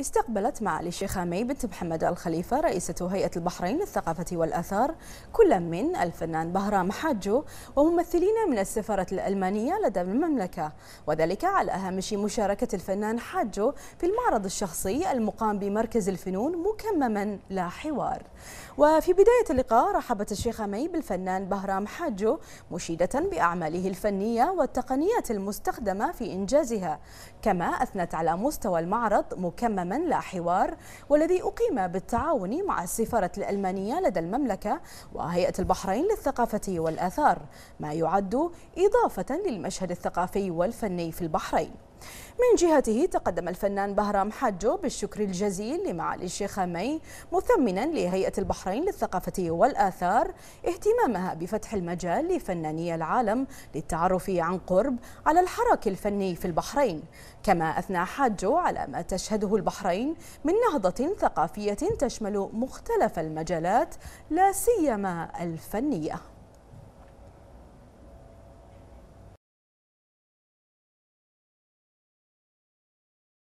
استقبلت معالي الشيخة مي بنت محمد الخليفة رئيسة هيئة البحرين للثقافة والأثار كل من الفنان بهرام حاجو وممثلين من السفارة الألمانية لدى المملكة وذلك على هامش مشاركة الفنان حاجو في المعرض الشخصي المقام بمركز الفنون مكمما لا حوار وفي بداية اللقاء رحبت الشيخة مي بالفنان بهرام حاجو مشيدة بأعماله الفنية والتقنيات المستخدمة في إنجازها كما أثنت على مستوى المعرض مكمما سلاما لا حوار والذي أقيم بالتعاون مع السفارة الألمانية لدى المملكة وهيئة البحرين للثقافة والآثار ما يعد إضافة للمشهد الثقافي والفني في البحرين من جهته تقدم الفنان بهرام حجو بالشكر الجزيل لمعالي الشيخ مي مثمنا لهيئة البحرين للثقافة والآثار اهتمامها بفتح المجال لفناني العالم للتعرف عن قرب على الحراك الفني في البحرين كما أثنى حجو على ما تشهده البحرين من نهضة ثقافية تشمل مختلف المجالات لا سيما الفنية